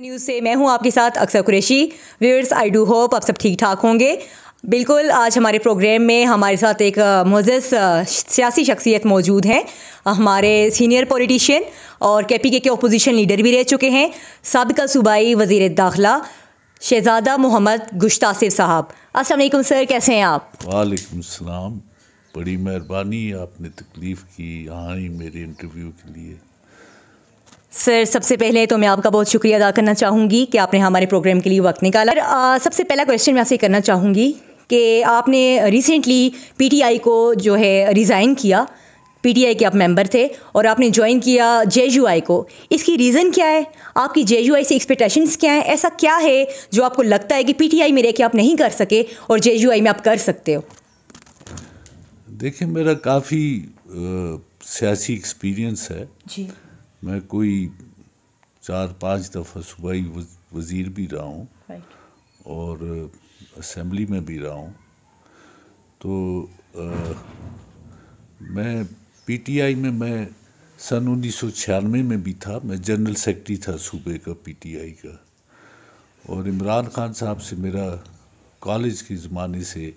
News से मैं हूं आपके साथ अक्सर Qureshi viewers I do hope आप सब ठीक ठाक होंगे बिल्कुल आज हमारे प्रोग्राम में हमारे साथ एक मोजस सियासी शख्सियत मौजूद हैं हमारे सीनियर पॉलिटिशियन और के पी के अपोजिशन लीडर भी रह चुके हैं सबका सूबाई वजीर दाखिला शहजादा मोहम्मद गुश्तासिफ साहब असलम सर कैसे हैं आप वालेकुम सलाम बड़ी मेहरबानी आपने तकलीफ़ की यहाँ मेरे इंटरव्यू के लिए सर सबसे पहले तो मैं आपका बहुत शुक्रिया अदा करना चाहूँगी कि आपने हमारे प्रोग्राम के लिए वक्त निकाला आ, सबसे पहला क्वेश्चन मैं आपसे करना चाहूँगी कि आपने रिसेंटली पीटीआई को जो है रिज़ाइन किया पीटीआई के आप मेंबर थे और आपने ज्वाइन किया जे को इसकी रीज़न क्या है आपकी जे से एक्सपेक्टेशन क्या हैं ऐसा क्या है जो आपको लगता है कि पी में रह के आप नहीं कर सके और जे में आप कर सकते हो देखिए मेरा काफ़ी सियासी एक्सपीरियंस है जी मैं कोई चार पांच दफ़ा सूबाई वज़ीर भी रहा हूँ और असम्बली में भी रहा हूँ तो आ, मैं पीटीआई में मैं सन उन्नीस में भी था मैं जनरल सेक्रेटरी था सूबे का पीटीआई का और इमरान खान साहब से मेरा कॉलेज के ज़माने से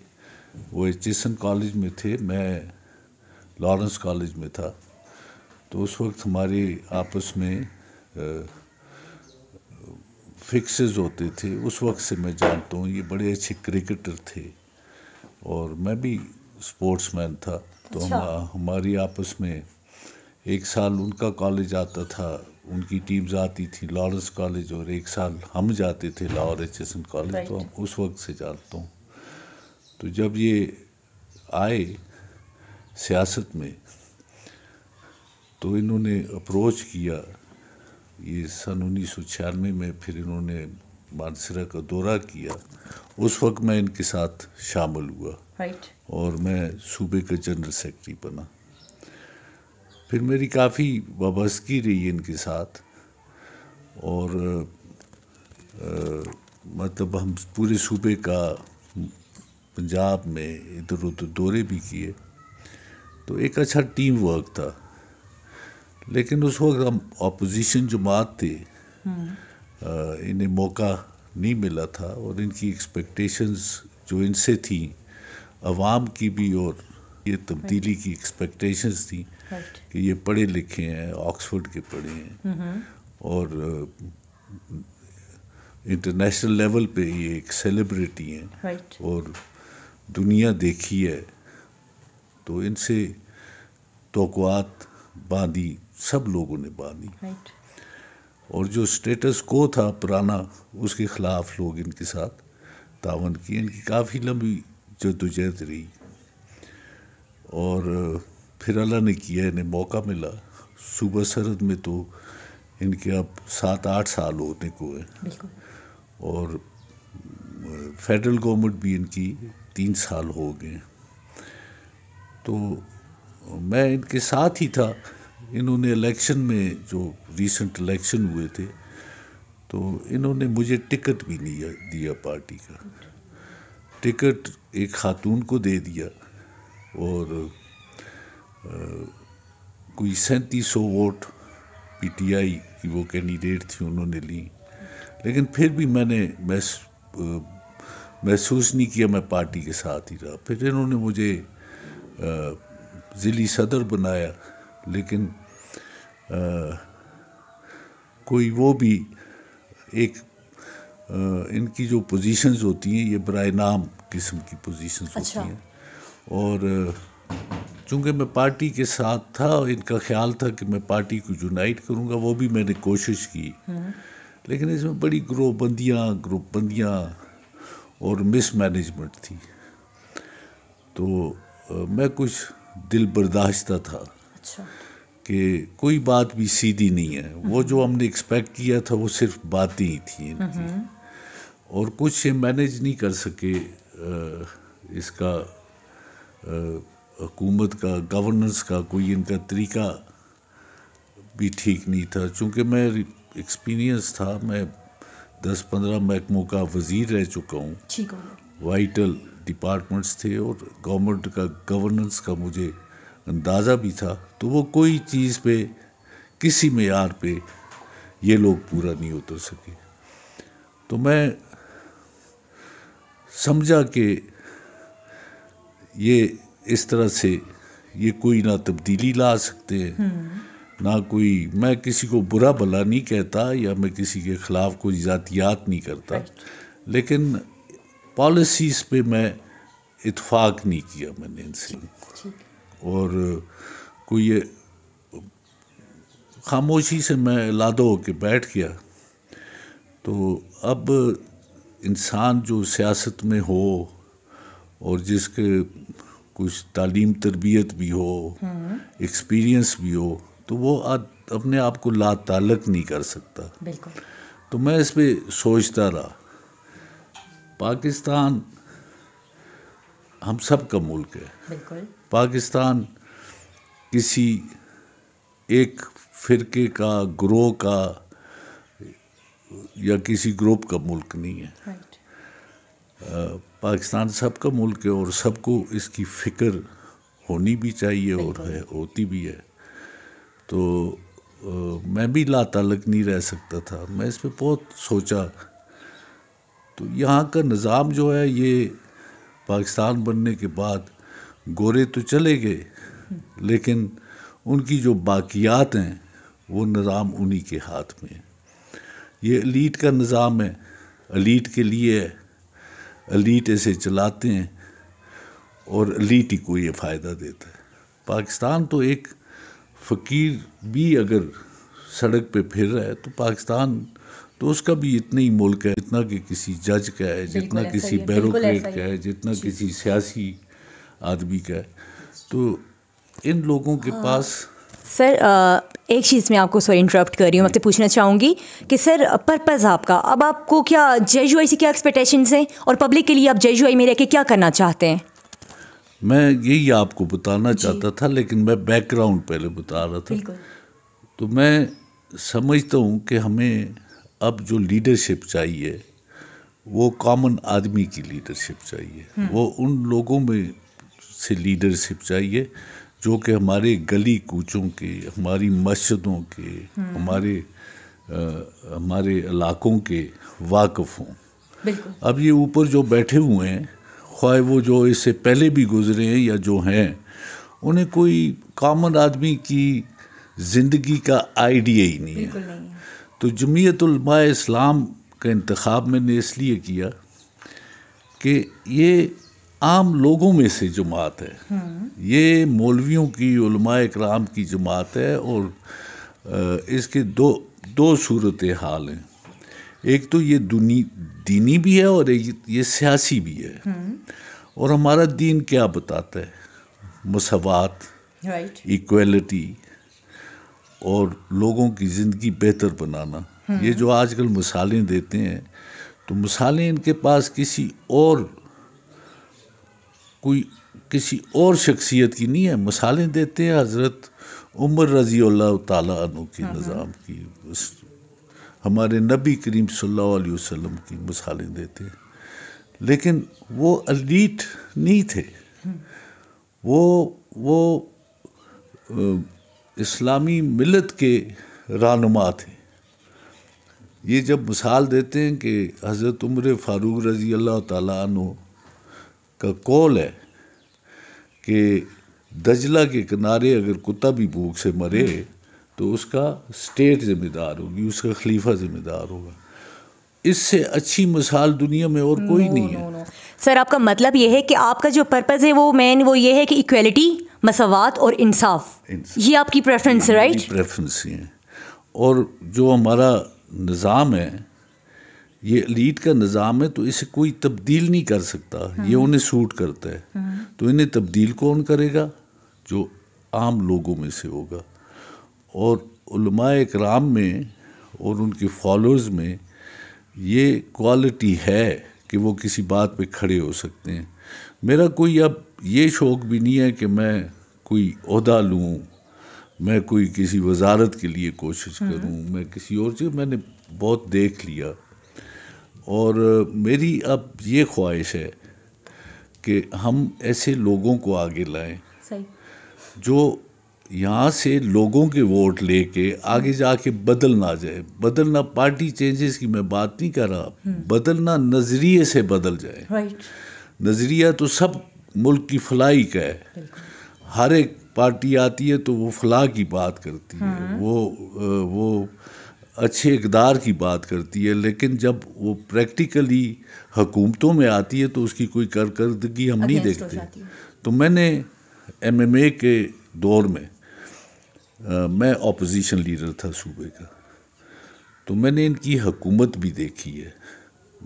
वो एचन कॉलेज में थे मैं लॉरेंस कॉलेज में था तो उस वक्त हमारी आपस में फिक्सेस होते थे उस वक्त से मैं जानता हूँ ये बड़े अच्छे क्रिकेटर थे और मैं भी स्पोर्ट्समैन था तो हम अच्छा। हमारी आपस में एक साल उनका कॉलेज आता था उनकी टीम्स आती थी लॉरेंस कॉलेज और एक साल हम जाते थे लाहौर एच कॉलेज तो हम उस वक्त से जानता हूँ तो जब ये आए सियासत में तो इन्होंने अप्रोच किया ये सन उन्नीस में फिर इन्होंने मानसरा का दौरा किया उस वक्त मैं इनके साथ शामिल हुआ right. और मैं सूबे का जनरल सेक्रेटरी बना फिर मेरी काफ़ी वाबस्की रही इनके साथ और आ, मतलब हम पूरे सूबे का पंजाब में इधर उधर दौरे भी किए तो एक अच्छा टीम वर्क था लेकिन उस वक्त हम अपोजिशन जमात थी हम्म। इन्हें मौका नहीं मिला था और इनकी एक्सपेक्टेशंस जो इनसे थी आवाम की भी और ये तब्दीली की एक्सपेक्टेशंस थी कि ये पढ़े लिखे हैं ऑक्सफोर्ड के पढ़े हैं और इंटरनेशनल लेवल पे ये एक सेलिब्रिटी हैं और दुनिया देखी है तो इनसे तो बांधी सब लोगों ने बांधी और जो स्टेटस को था पुराना उसके खिलाफ लोग इनके साथ तावन किए इनकी काफ़ी लंबी जदोजहद रही और फिर अल्लाह ने किया इन्हें मौका मिला सुबह सरहद में तो इनके अब सात आठ साल होने को है और फेडरल गवर्नमेंट भी इनकी तीन साल हो गए तो मैं इनके साथ ही था इन्होंने इलेक्शन में जो रीसेंट इलेक्शन हुए थे तो इन्होंने मुझे टिकट भी नहीं दिया पार्टी का टिकट एक खातून को दे दिया और आ, कोई सैंतीस सौ वोट पीटीआई की वो कैंडिडेट थी उन्होंने ली लेकिन फिर भी मैंने महसूस नहीं किया मैं पार्टी के साथ ही रहा फिर इन्होंने मुझे ज़िली सदर बनाया लेकिन कोई वो भी एक इनकी जो पोजीशंस होती हैं ये बर नाम किस्म की पोजीशंस अच्छा। होती हैं और चूँकि मैं पार्टी के साथ था और इनका ख्याल था कि मैं पार्टी को यूनाइट करूँगा वो भी मैंने कोशिश की हम्म। लेकिन इसमें बड़ी ग्रोहबंदियाँ ग्रुपबंदियाँ और मिसमैनेजमेंट थी तो मैं कुछ दिल बर्दाश्त था अच्छा। कि कोई बात भी सीधी नहीं है वो जो हमने एक्सपेक्ट किया था वो सिर्फ बातें ही थी इनकी हम्म। और कुछ ये मैनेज नहीं कर सके इसका हुकूमत का गवर्नेंस का कोई इनका तरीका भी ठीक नहीं था चूँकि मैं एक्सपीरियंस था मैं दस पंद्रह महकमों का वजीर रह चुका हूँ वाइटल डिपार्टमेंट्स थे और गवर्नमेंट का गवर्नेंस का मुझे अंदाज़ा भी था तो वो कोई चीज़ पे किसी मैार पे ये लोग पूरा नहीं उतर सके तो मैं समझा कि ये इस तरह से ये कोई ना तब्दीली ला सकते हैं हम्म। ना कोई मैं किसी को बुरा भला नहीं कहता या मैं किसी के ख़िलाफ़ कोई ज़ातियात नहीं करता लेकिन पॉलिसीज़ पे मैं इतफाक़ नहीं किया मैंने इनसे और कोई ये खामोशी से मैं लादो के बैठ गया तो अब इंसान जो सियासत में हो और जिसके कुछ तालीम तरबियत भी हो हम्म। एक्सपीरियंस भी हो तो वो आद, अपने आप को ला तालक नहीं कर सकता तो मैं इस पर सोचता रहा पाकिस्तान हम सब का मुल्क है बिल्कुल पाकिस्तान किसी एक फ़िरके का ग्रोह का या किसी ग्रुप का मुल्क नहीं है पाकिस्तान सबका मुल्क है और सबको इसकी फ़िक्र होनी भी चाहिए और है होती भी है तो आ, मैं भी ला तलक नहीं रह सकता था मैं इस पर बहुत सोचा तो यहाँ का निज़ाम जो है ये पाकिस्तान बनने के बाद गोरे तो चले गए लेकिन उनकी जो बाकियात हैं वो निज़ाम उन्हीं के हाथ में ये अलीट का निज़ाम है अलीट के लिए अलीट ऐसे चलाते हैं और अलीट ही को ये फ़ायदा देता है पाकिस्तान तो एक फ़कीर भी अगर सड़क पे फिर रहा है तो पाकिस्तान तो उसका भी इतना ही मुल्क है जितना कि किसी जज का है जितना किसी बैरोक्रेट का है जितना किसी सियासी आदमी का तो इन लोगों के हाँ। पास सर आ, एक चीज़ मैं आपको सॉरी इंटरप्ट कर रही हूँ मैं पूछना चाहूँगी कि सर पर्पज़ आपका अब आपको क्या जे से क्या एक्सपेक्टेशन हैं और पब्लिक के लिए आप जे में रह के क्या करना चाहते हैं मैं यही आपको बताना चाहता था लेकिन मैं बैकग्राउंड पहले बता रहा था तो मैं समझता हूँ कि हमें अब जो लीडरशिप चाहिए वो कॉमन आदमी की लीडरशिप चाहिए हम्म। वो उन लोगों में से लीडरशिप चाहिए जो कि हमारे गली कूचों के हमारी मस्जिदों के हम्म। हमारे आ, हमारे इलाकों के वाकफ़ हों अब ये ऊपर जो बैठे हुए हैं ख्वाह वो जो इससे पहले भी गुजरे हैं या जो हैं उन्हें कोई कामन आदमी की ज़िंदगी का आइडिया ही नहीं है नहीं। तो जमीयतलमा इस्लाम का इंतखब मैंने इसलिए किया कि ये आम लोगों में से जमात है हम्म। ये मौलवियों की उलमा कराम की जमात है और इसके दो दो सूरत हाल हैं एक तो ये दुनी दीनी भी है और ये सियासी भी है हम्म। और हमारा दीन क्या बताता है मसवात इक्वलिटी और लोगों की ज़िंदगी बेहतर बनाना ये हम्म। जो आजकल मिसालें देते हैं तो मिसालें इनके पास किसी और कोई किसी और शख्सियत की नहीं है मिसालें देते हैं हज़रत उमर रज़ी तु की हाँ, हाँ। निज़ाम की हमारे नबी करीम सल्लल्लाहु वसल्लम की मिसालें देते हैं लेकिन वो अलीट नहीं थे वो वो इस्लामी मिलत के रानुमा थे ये जब मिसाल देते हैं कि हज़रत उम्र फ़ारूक रज़ी अल्लाह तु का कॉल है कि दजला के किनारे अगर कुत्ता भी भूख से मरे तो उसका स्टेट ज़िम्मेदार होगी उसका खलीफा ज़िम्मेदार होगा इससे अच्छी मिसाल दुनिया में और कोई नहीं है सर आपका मतलब यह है कि आपका जो पर्पज़ है वो मेन वो ये है कि इक्वलिटी मसवात और इंसाफ ये आपकी प्रेफरेंस राइट प्रेफरेंस है और जो हमारा निज़ाम है ये लीड का निज़ाम है तो इसे कोई तब्दील नहीं कर सकता ये हम्म। उन्हें सूट करता है हम्म। तो इन्हें तब्दील कौन करेगा जो आम लोगों में से होगा और कराम में और उनके फॉलोअर्स में ये क्वालिटी है कि वो किसी बात पे खड़े हो सकते हैं मेरा कोई अब ये शौक़ भी नहीं है कि मैं कोई अहदा लूँ मैं कोई किसी वजारत के लिए कोशिश हम्म। करूँ मैं किसी और चीज़ मैंने बहुत देख लिया और मेरी अब ये ख्वाहिश है कि हम ऐसे लोगों को आगे लाएं जो यहाँ से लोगों के वोट लेके आगे जाके बदलना जाए बदलना पार्टी चेंजेस की मैं बात नहीं कर रहा हम्म। बदलना नज़रिए से बदल जाए नज़रिया तो सब मुल्क की फलाई का है हर एक पार्टी आती है तो वो फलाह की बात करती है हाँ। वो वो अच्छे इकदार की बात करती है लेकिन जब वो प्रैक्टिकली हुकूमतों में आती है तो उसकी कोई कारकर्दगी हम नहीं तो देखते तो मैंने एमएमए के दौर में आ, मैं ऑपोजिशन लीडर था सूबे का तो मैंने इनकी हकूमत भी देखी है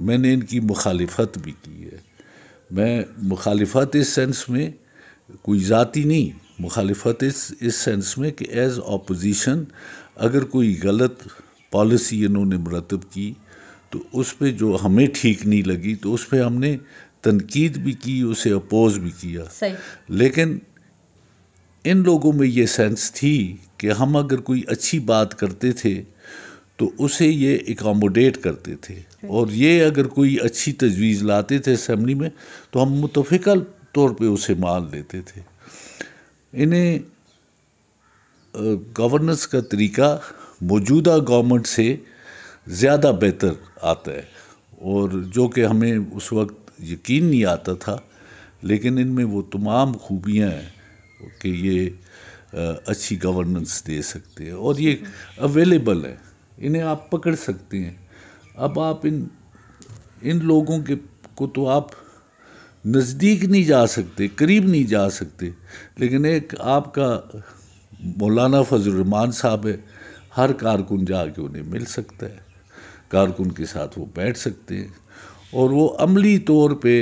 मैंने इनकी मुखालफत भी की है मैं मुखालफत इस सेंस में कोई ज़ाती नहीं मुखालफत इस इस सेंस में कि एज़ ऑपोजिशन अगर कोई गलत पॉलिसी इन्होंने मरतब की तो उस पर जो हमें ठीक नहीं लगी तो उस पर हमने तनकीद भी की उसे अपोज भी किया लेकिन इन लोगों में ये सेंस थी कि हम अगर कोई अच्छी बात करते थे तो उसे ये एकोमोडेट करते थे और ये अगर कोई अच्छी तजवीज़ लाते थे असम्बली में तो हम मुतफिकल तौर पे उसे मान लेते थे इन्हें गवर्नेंस का तरीका मौजूदा गवर्नमेंट से ज़्यादा बेहतर आता है और जो कि हमें उस वक्त यकीन नहीं आता था लेकिन इनमें वो तमाम खूबियाँ हैं कि ये अच्छी गवर्नेंस दे सकते हैं और ये अवेलेबल है इन्हें आप पकड़ सकते हैं अब आप इन इन लोगों के को तो आप नज़दीक नहीं जा सकते करीब नहीं जा सकते लेकिन एक आपका मौलाना फजलरहमान साहब है हर कारकुन जाके उन्हें मिल सकता है कारकुन के साथ वो बैठ सकते हैं और वो अमली तौर पे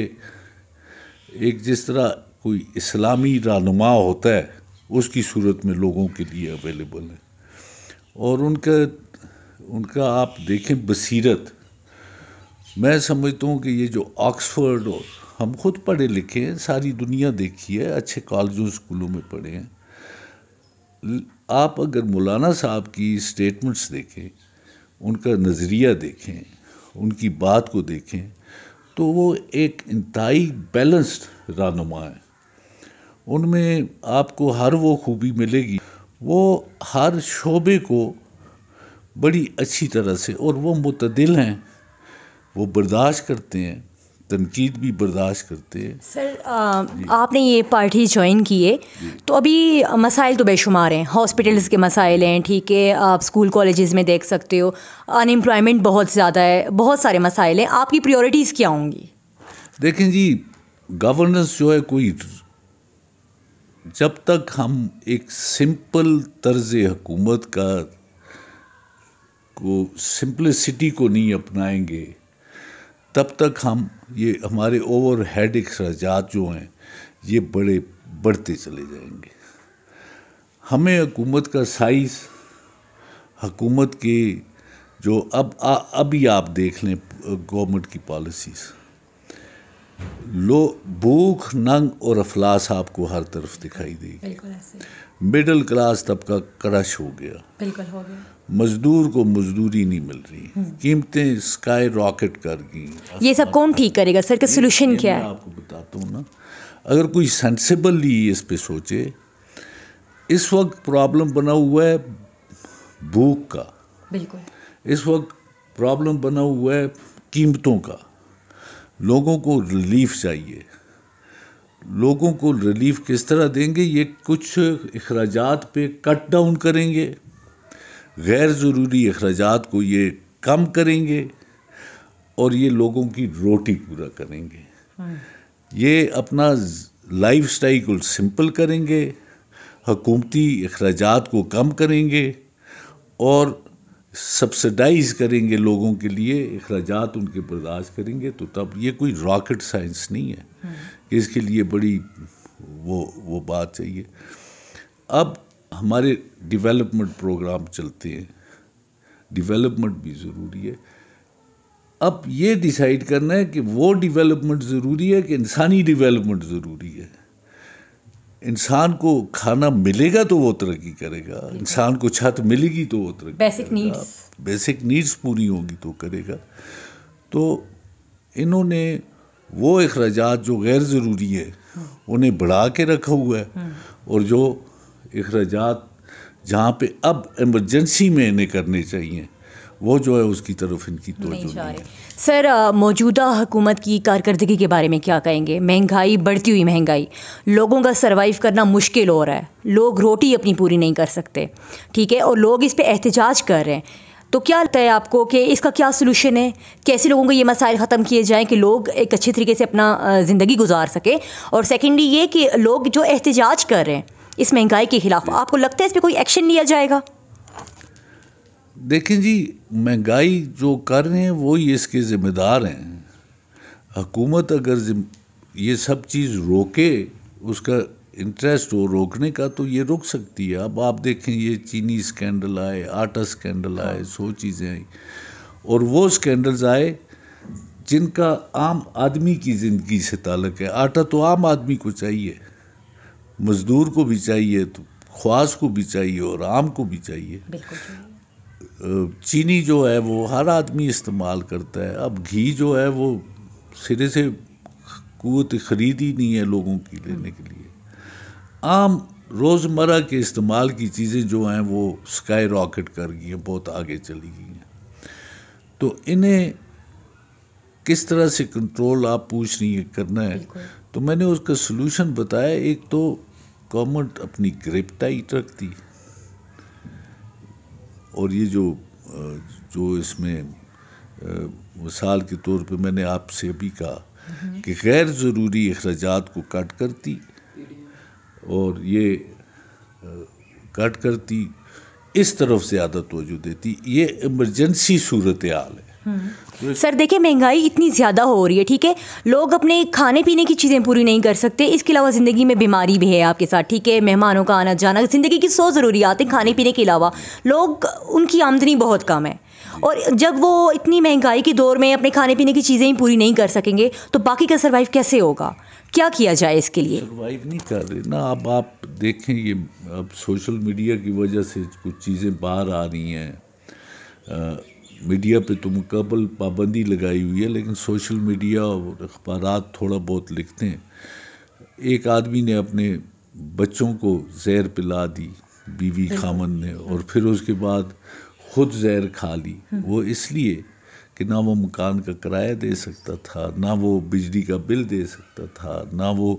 एक जिस तरह कोई इस्लामी रहनुमा होता है उसकी सूरत में लोगों के लिए अवेलेबल है और उनका उनका आप देखें बसीरत मैं समझता हूँ कि ये जो ऑक्सफोर्ड और हम खुद पढ़े लिखे हैं सारी दुनिया देखी है अच्छे कॉलेजों स्कूलों में पढ़े हैं आप अगर मौलाना साहब की स्टेटमेंट्स देखें उनका नज़रिया देखें उनकी बात को देखें तो वो एक इंतहाई बैलेंस्ड रहनुमा है उनमें आपको हर वो खूबी मिलेगी वो हर शोबे को बड़ी अच्छी तरह से और वो मतदिल हैं वो बर्दाश्त करते हैं तनकीद भी बर्दाश्त करते हैं सर आ, आपने ये पार्टी ज्वाइन की है तो अभी मसाइल तो बेशुमार हैं हॉस्पिटल्स के मसाइल हैं ठीक है आप स्कूल कॉलेजेस में देख सकते हो अनएम्प्लॉयमेंट बहुत ज़्यादा है बहुत सारे मसाइल हैं आपकी प्रायोरिटीज़ क्या होंगी देखें जी गवर्नेंस जो है कोई जब तक हम एक सिंपल तर्ज हुकूमत का को सिंपलिसिटी को नहीं अपनाएंगे तब तक हम ये हमारे ओवर हेड अखराजात जो हैं ये बड़े बढ़ते चले जाएंगे हमें हुकूमत का साइज़ हकूमत की जो अब आ, अभी आप देख लें गवर्नमेंट की पॉलिसीज़ लो भूख नंग और अफलास आपको हर तरफ दिखाई देगी मिडिल क्लास तबका क्रश हो गया बिल्कुल हो गया मजदूर को मजदूरी नहीं मिल रही कीमतें स्काई रॉकेट कर गई ये सब कौन ठीक करेगा सर का सोल्यूशन क्या है आपको बताता हूँ ना अगर कोई सेंसेबली इस पे सोचे इस वक्त प्रॉब्लम बना हुआ है भूख का बिल्कुल इस वक्त प्रॉब्लम बना हुआ है कीमतों का लोगों को रिलीफ चाहिए लोगों को रिलीफ किस तरह देंगे ये कुछ अखराज पे कट डाउन करेंगे गैर ज़रूरी अखराज को ये कम करेंगे और ये लोगों की रोटी पूरा करेंगे हम्म। ये अपना लाइफ स्टाइल को सिंपल करेंगे हकूमती अखराज को कम करेंगे और सब्सिडाइज करेंगे लोगों के लिए अखराज उनके बर्दाश्त करेंगे तो तब ये कोई रॉकेट साइंस नहीं है हम्म। कि इसके लिए बड़ी वो वो बात चाहिए अब हमारे डेवलपमेंट प्रोग्राम चलते हैं डेवलपमेंट भी ज़रूरी है अब ये डिसाइड करना है कि वो डेवलपमेंट ज़रूरी है कि इंसानी डेवलपमेंट ज़रूरी है इंसान को खाना मिलेगा तो वो तरक्की करेगा इंसान को छत मिलेगी तो वो तरक्की बेसिक नीड्स बेसिक नीड्स पूरी होंगी तो करेगा तो इन्होंने वो अखराज जो गैर ज़रूरी है हम्म। उन्हें बढ़ा के रखा हुआ है हम्म। और जो अखराजात जहाँ पे अब इमरजेंसी में इन्हें करने चाहिए वो जो है उसकी तरफ इनकी तो नहीं है सर मौजूदा हुकूमत की कारकर्दगी के बारे में क्या कहेंगे महंगाई बढ़ती हुई महंगाई लोगों का सर्वाइव करना मुश्किल हो रहा है लोग रोटी अपनी पूरी नहीं कर सकते ठीक है और लोग इस पर एहतजाज कर रहे हैं तो क्या लगता है आपको कि इसका क्या सलूशन है कैसे लोगों को ये मसाइल ख़त्म किए जाएँ कि लोग एक अच्छे तरीके से अपना ज़िंदगी गुजार सकें और सेकेंडली ये कि लोग जो एहतजाज कर रहे हैं इस महंगाई के खिलाफ आपको लगता है इस पर कोई एक्शन लिया जाएगा देखें जी महंगाई जो कर रहे हैं वो ही इसके ज़िम्मेदार हैं हकूमत अगर ये सब चीज़ रोके उसका इंटरेस्ट हो रोकने का तो ये रुक सकती है अब आप देखें ये चीनी स्कैंडल आए आटा स्कैंडल हाँ। आए सो चीज़ें आई और वो स्कैंडल्स आए जिनका आम आदमी की ज़िंदगी से ताल्लुक़ है आटा तो आम आदमी को चाहिए मज़दूर को भी चाहिए तो ख्वास को भी चाहिए और आम को भी चाहिए चीनी जो है वो हर आदमी इस्तेमाल करता है अब घी जो है वो सिरे से कुत ख़रीद ही नहीं है लोगों की हम्म। लेने के लिए आम रोज़मर्रा के इस्तेमाल की चीज़ें जो हैं वो स्काई रॉकेट कर गई हैं बहुत आगे चली गई हैं तो इन्हें किस तरह से कंट्रोल आप पूछ रही है करना है तो मैंने उसका सलूशन बताया एक तो गवर्नमेंट अपनी ग्रिप टाइट रखती और ये जो जो इसमें मिसाल के तौर पे मैंने आपसे अभी कहा हम्म। कि गैर ज़रूरी अखराज को कट करती और ये कट करती इस तरफ ज़्यादा तोजो देती ये इमरजेंसी सूरत हाल है हम्म। सर देखिए महंगाई इतनी ज़्यादा हो रही है ठीक है लोग अपने खाने पीने की चीज़ें पूरी नहीं कर सकते इसके अलावा ज़िंदगी में बीमारी भी है आपके साथ ठीक है मेहमानों का आना जाना ज़िंदगी की सौ ज़रूरियात हैं खाने पीने के अलावा लोग उनकी आमदनी बहुत कम है और जब वो इतनी महंगाई के दौर में अपने खाने पीने की चीज़ें ही पूरी नहीं कर सकेंगे तो बाकी का सर्वाइव कैसे होगा क्या किया जाए इसके लिए सर्वाइव नहीं कर रहे ना अब आप देखें ये अब सोशल मीडिया की वजह से कुछ चीज़ें बाहर आ रही हैं मीडिया पे तो मुकबल पाबंदी लगाई हुई है लेकिन सोशल मीडिया और अखबार थोड़ा बहुत लिखते हैं एक आदमी ने अपने बच्चों को जहर पिला दी बीवी खामन ने और फिर उसके बाद खुद जहर खा ली हम्म। वो इसलिए कि ना वो मकान का किराया दे सकता था ना वो बिजली का बिल दे सकता था ना वो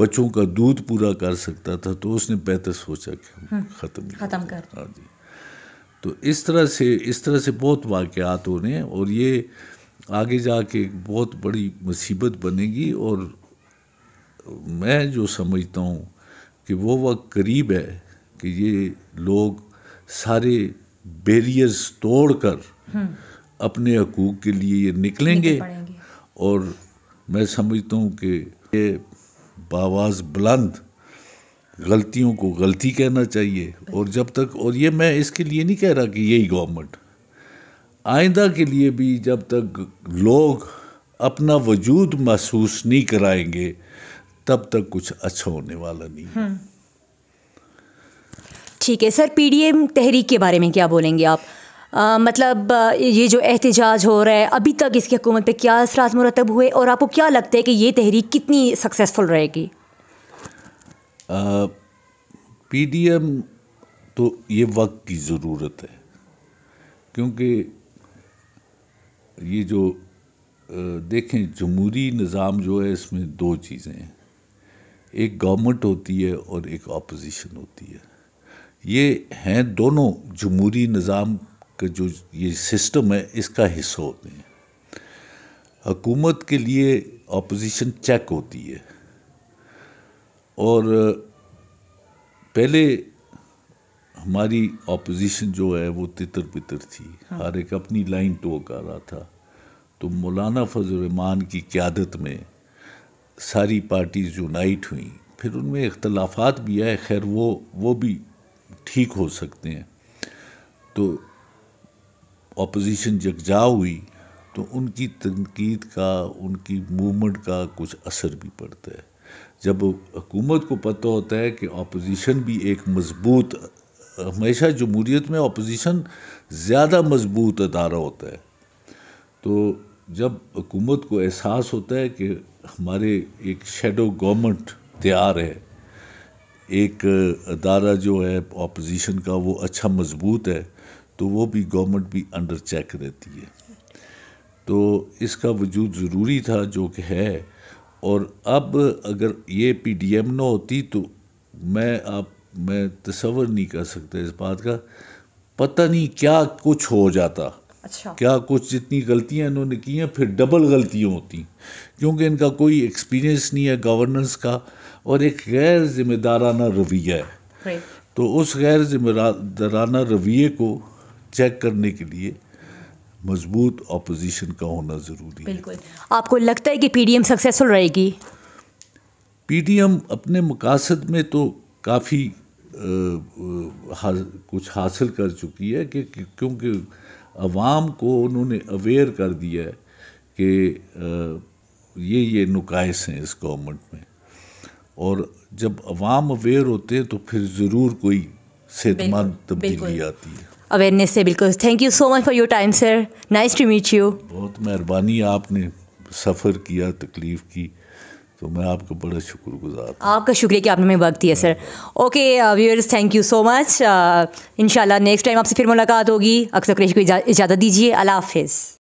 बच्चों का दूध पूरा कर सकता था तो उसने बेहतर सोचा कि हम्म। ख़त्म ख़त्म कर हाँ जी तो इस तरह से इस तरह से बहुत वाक़ात हो रहे हैं और ये आगे जा के एक बहुत बड़ी मुसीबत बनेगी और मैं जो समझता हूँ कि वो वक्त करीब है कि ये लोग सारे बेरियर्स तोड़ कर अपने हकूक़ के लिए ये निकलेंगे और मैं समझता हूँ कि ये बावाज़ बुलंद गलतियों को गलती कहना चाहिए और जब तक और ये मैं इसके लिए नहीं कह रहा कि यही गवर्नमेंट आइंदा के लिए भी जब तक लोग अपना वजूद महसूस नहीं कराएंगे तब तक कुछ अच्छा होने वाला नहीं हम्म। ठीक है सर पीडीएम तहरीक के बारे में क्या बोलेंगे आप आ, मतलब ये जो एहतजाज हो रहा है अभी तक इसकी हुकूमत पे क्या असरात मुरतब हुए और आपको क्या लगता है कि ये तहरीक कितनी सक्सेसफुल रहेगी पीडीएम तो ये वक्त की ज़रूरत है क्योंकि ये जो देखें जमहूरी निज़ाम जो है इसमें दो चीज़ें हैं एक गवर्नमेंट होती है और एक अपोजिशन होती है ये हैं दोनों जमहूरी निज़ाम का जो ये सिस्टम है इसका हिस्सा होते हैं हकूमत के लिए अपोजिशन चेक होती है और पहले हमारी ऑपोजिशन जो है वो तितर बितर थी हाँ। हर एक अपनी लाइन टोक आ रहा था तो मौलाना फजलरहमान की क्यादत में सारी पार्टीज़ यूनाइट हुई फिर उनमें इख्तलाफात भी आए खैर वो वो भी ठीक हो सकते हैं तो ऑपोजिशन जगजा हुई तो उनकी तनकीद का उनकी मूवमेंट का कुछ असर भी पड़ता है जब हुकूमत को पता होता है कि अपोजिशन भी एक मजबूत हमेशा जमहूरीत में अपोजिशन ज़्यादा मजबूत अदारा होता है तो जब हुकूमत को एहसास होता है कि हमारे एक शेडो गवर्नमेंट तैयार है एक अदारा जो है अपोजिशन का वो अच्छा मजबूत है तो वो भी गवर्नमेंट भी अंडर चेक रहती है तो इसका वजूद ज़रूरी था जो कि है और अब अगर ये पी डी एम ना होती तो मैं आप मैं तस्वर नहीं कर सकता इस बात का पता नहीं क्या कुछ हो जाता अच्छा क्या कुछ जितनी गलतियां इन्होंने की हैं फिर डबल गलतियां होती क्योंकि इनका कोई एक्सपीरियंस नहीं है गवर्नेंस का और एक गैर जिम्मेदाराना रवैया है तो उस गैर जिम्मेदाराना रवैये को चेक करने के लिए मजबूत अपोजिशन का होना ज़रूरी है आपको लगता है कि पीडीएम सक्सेसफुल रहेगी पीडीएम अपने मकासद में तो काफ़ी हा, कुछ हासिल कर चुकी है कि क्योंकि अवाम को उन्होंने अवेयर कर दिया है कि ये ये नुकाइस हैं इस गवर्नमेंट में और जब अवाम अवेयर होते हैं तो फिर ज़रूर कोई सेहतमंद तब्दीली आती है अवेयरनेस से बिल्कुल thank you so much for your time sir nice to meet you बहुत मेहरबानी आपने सफ़र किया तकलीफ़ की तो मैं आपका बड़ा शुक्रगुजार आपका शुक्रिया कि आपने हमें वक्त दिया sir okay viewers thank you so much in next time आपसे फिर मुलाकात होगी अक्सर क्रेश को इजाज़त दीजिए अला हाफिज़